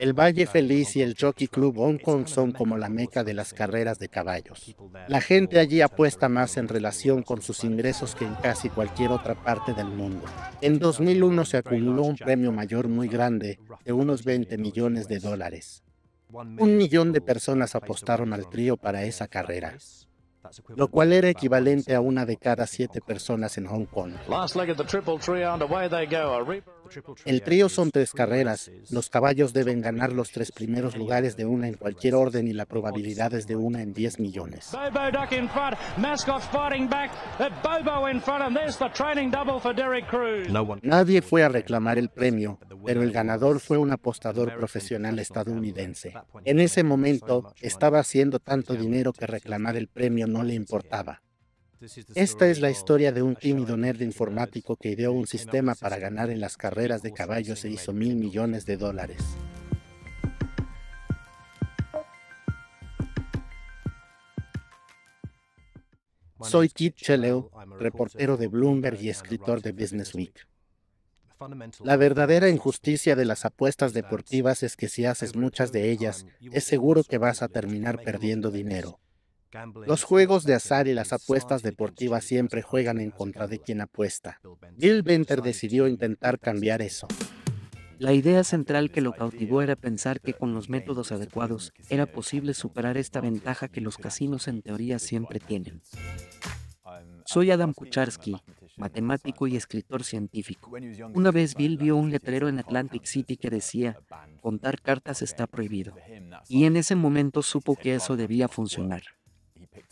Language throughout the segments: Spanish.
El Valle Feliz y el Jockey Club Hong Kong son como la meca de las carreras de caballos. La gente allí apuesta más en relación con sus ingresos que en casi cualquier otra parte del mundo. En 2001 se acumuló un premio mayor muy grande de unos 20 millones de dólares. Un millón de personas apostaron al trío para esa carrera lo cual era equivalente a una de cada siete personas en Hong Kong. El trío son tres carreras. Los caballos deben ganar los tres primeros lugares de una en cualquier orden y la probabilidad es de una en 10 millones. Nadie fue a reclamar el premio, pero el ganador fue un apostador profesional estadounidense. En ese momento estaba haciendo tanto dinero que reclamar el premio no le importaba. Esta es la historia de un tímido nerd informático que ideó un sistema para ganar en las carreras de caballos e hizo mil millones de dólares. Soy Kit Cheleu, reportero de Bloomberg y escritor de Business Week. La verdadera injusticia de las apuestas deportivas es que si haces muchas de ellas, es seguro que vas a terminar perdiendo dinero. Los juegos de azar y las apuestas deportivas siempre juegan en contra de quien apuesta. Bill Benter decidió intentar cambiar eso. La idea central que lo cautivó era pensar que con los métodos adecuados era posible superar esta ventaja que los casinos en teoría siempre tienen. Soy Adam Kucharski, matemático y escritor científico. Una vez Bill vio un letrero en Atlantic City que decía, contar cartas está prohibido. Y en ese momento supo que eso debía funcionar.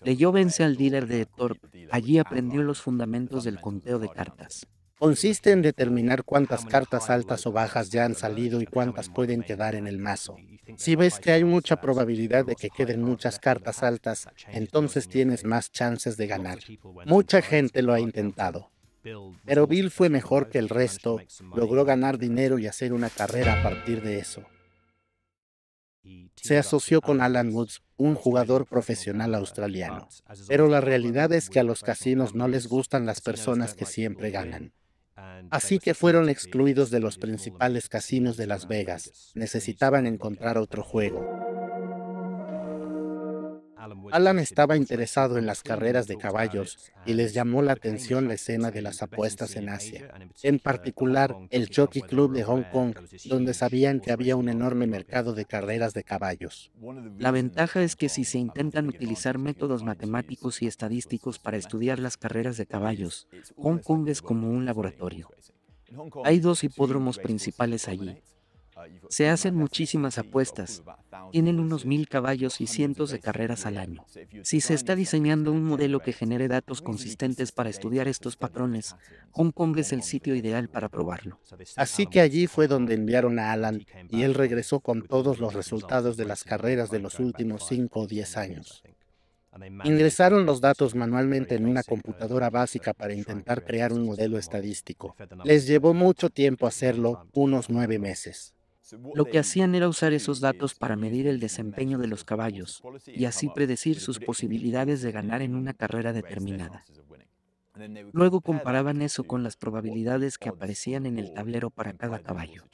Leyó vence al dealer de Thorpe. Allí ah, aprendió los fundamentos del conteo de cartas. Consiste en determinar cuántas cartas altas o bajas ya han salido y cuántas pueden quedar en el mazo. Si ves que hay mucha probabilidad de que queden muchas cartas altas, entonces tienes más chances de ganar. Mucha gente lo ha intentado. Pero Bill fue mejor que el resto, logró ganar dinero y hacer una carrera a partir de eso se asoció con Alan Woods, un jugador profesional australiano. Pero la realidad es que a los casinos no les pues, gustan las personas que siempre ganan. Así que fueron excluidos de los principales casinos de Las Vegas. Necesitaban encontrar otro juego. Alan estaba interesado en las carreras de caballos y les llamó la ah, atención la escena de las apuestas en Asia, en particular el Jockey Club de Hong Kong, donde sabían que había un enorme mercado de carreras de caballos. La ventaja es que si se intentan utilizar métodos matemáticos y estadísticos para estudiar las carreras de caballos, Hong Kong es como un laboratorio. Hay dos hipódromos principales allí, Uh, se hacen muchísimas apuestas. Tienen unos mil caballos y cientos de carreras al año. Si se está diseñando un modelo que genere datos consistentes para estudiar estos patrones, Hong Kong es el sitio ideal para probarlo. Así que allí fue donde enviaron a Alan y él regresó con todos los resultados de las carreras de los últimos cinco o diez años. Ingresaron los datos manualmente en una uh, computadora básica para intentar crear un modelo estadístico. Les llevó mucho tiempo hacerlo, unos nueve meses. Lo que hacían era usar esos datos para medir el desempeño de los caballos y así predecir sus posibilidades de ganar en una carrera pues, determinada. Luego comparaban eso con las probabilidades que aparecían en el tablero para cada caballo.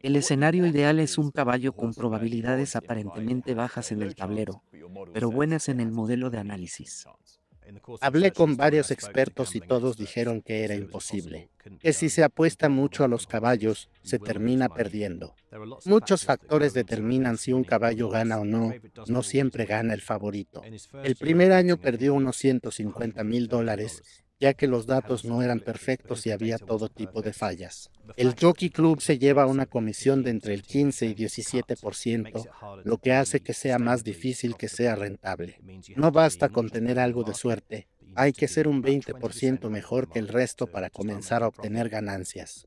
El escenario ideal es un caballo con probabilidades aparentemente bajas en el tablero, pero buenas en el modelo de análisis. Hablé con varios expertos y todos dijeron que era imposible, que si se apuesta mucho a los caballos, se termina perdiendo. Muchos factores determinan si un caballo gana o no, no siempre gana el favorito. El primer año perdió unos 150 mil dólares ya que los datos no eran perfectos este, y había este, todo tipo de fallas. El Jockey Club se lleva una comisión de entre el 15 y 17%, lo que hace que sea más difícil que sea rentable. No basta con tener algo de suerte, hay que ser un 20% mejor que el resto para comenzar a obtener ganancias.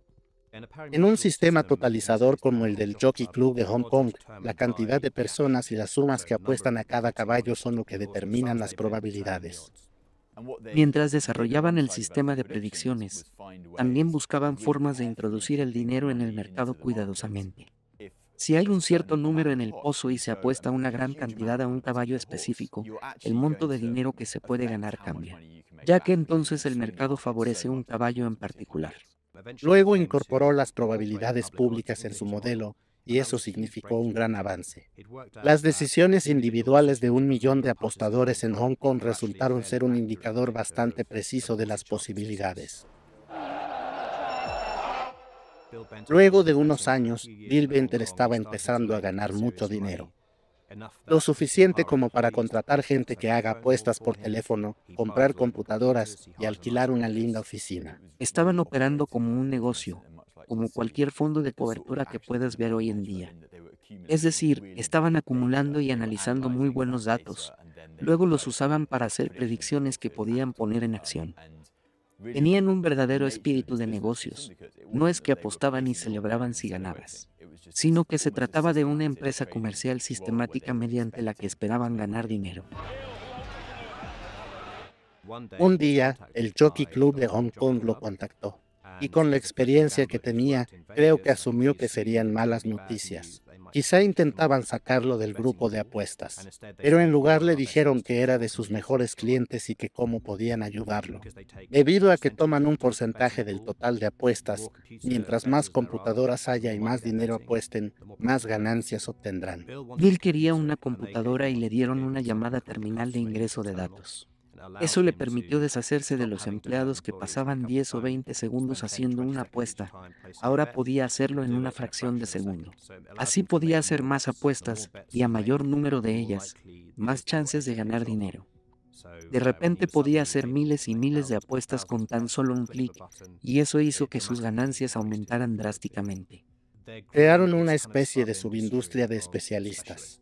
En un sistema totalizador como el del Jockey Club de Hong Kong, la cantidad de personas y las sumas que apuestan a cada caballo son lo que determinan las probabilidades. Mientras desarrollaban el sistema de predicciones, también buscaban formas de introducir el dinero en el mercado cuidadosamente. Si hay un cierto número en el pozo y se apuesta una gran cantidad a un caballo específico, el monto de dinero que se puede ganar cambia, ya que entonces el mercado favorece un caballo en particular. Luego incorporó las probabilidades públicas en su modelo y eso significó un gran avance. Las decisiones individuales de un millón de apostadores en Hong Kong resultaron ser un indicador bastante preciso de las posibilidades. Luego de unos años, Bill Benter estaba empezando a ganar mucho dinero. Lo suficiente como para contratar gente que haga apuestas por teléfono, comprar computadoras y alquilar una linda oficina. Estaban operando como un negocio, como cualquier fondo de cobertura que puedas ver hoy en día. Es decir, estaban acumulando y analizando muy buenos datos. Luego los usaban para hacer predicciones que podían poner en acción. Tenían un verdadero espíritu de negocios. No es que apostaban y celebraban si ganabas, sino que se trataba de una empresa comercial sistemática mediante la que esperaban ganar dinero. Un día, el Jockey Club de Hong Kong lo contactó y con la experiencia que tenía, creo que asumió que serían malas noticias. Quizá intentaban sacarlo del grupo de apuestas, pero en lugar le dijeron que era de sus mejores clientes y que cómo podían ayudarlo. Debido a que toman un porcentaje del total de apuestas, mientras más computadoras haya y más dinero apuesten, más ganancias obtendrán. Bill quería una computadora y le dieron una llamada terminal de ingreso de datos. Eso le permitió deshacerse de los empleados que pasaban 10 o 20 segundos haciendo una apuesta. Ahora podía hacerlo en una fracción de segundo. Así podía hacer más apuestas y a mayor número de ellas, más chances de ganar dinero. De repente podía hacer miles y miles de apuestas con tan solo un clic, y eso hizo que sus ganancias aumentaran drásticamente. Crearon una especie de subindustria de especialistas.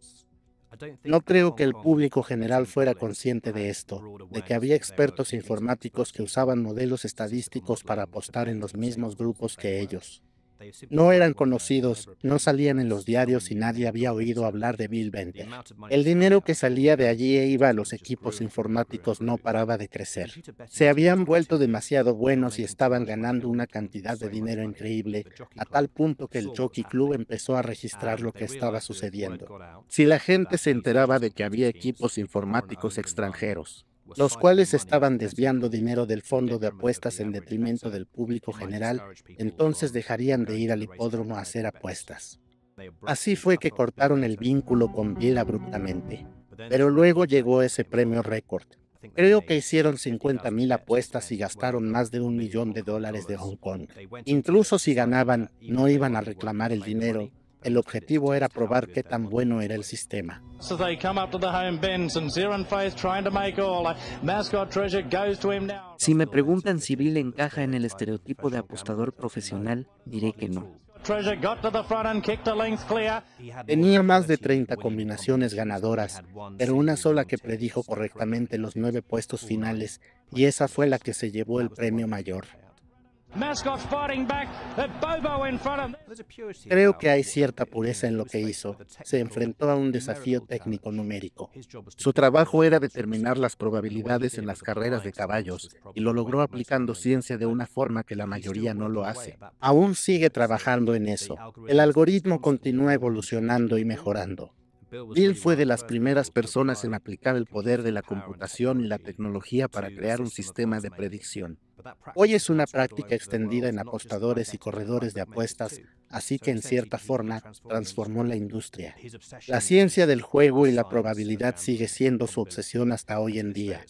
No creo que el público general fuera consciente de esto, de que había expertos informáticos que usaban modelos estadísticos para apostar en los mismos grupos que ellos. No eran conocidos, no salían en los diarios y nadie había oído hablar de Bill Bender. El dinero que salía de allí e iba a los equipos informáticos no paraba de crecer. Se habían vuelto demasiado buenos y estaban ganando una cantidad de dinero increíble, a tal punto que el Jockey Club empezó a registrar lo que estaba sucediendo. Si la gente se enteraba de que había equipos informáticos extranjeros, los cuales estaban desviando dinero del fondo de apuestas en detrimento del público general, entonces dejarían de ir al hipódromo a hacer apuestas. Así fue que cortaron el vínculo con Bill abruptamente. Pero luego llegó ese premio récord. Creo que hicieron 50 mil apuestas y gastaron más de un millón de dólares de Hong Kong. Incluso si ganaban, no iban a reclamar el dinero, el objetivo era probar qué tan bueno era el sistema. Si me preguntan si Bill encaja en el estereotipo de apostador profesional, diré que no. Tenía más de 30 combinaciones ganadoras, pero una sola que predijo correctamente los nueve puestos finales y esa fue la que se llevó el premio mayor. Creo que hay cierta pureza en lo que hizo. Se enfrentó a un desafío técnico numérico. Su trabajo era determinar las probabilidades en las carreras de caballos y lo logró aplicando ciencia de una forma que la mayoría no lo hace. Aún sigue trabajando en eso. El algoritmo continúa evolucionando y mejorando. Bill fue de las primeras personas en aplicar el poder de la computación y la tecnología para crear un sistema de predicción. Hoy es una práctica extendida en apostadores y corredores de apuestas, así que en cierta forma transformó la industria. La ciencia del juego y la probabilidad sigue siendo su obsesión hasta hoy en día.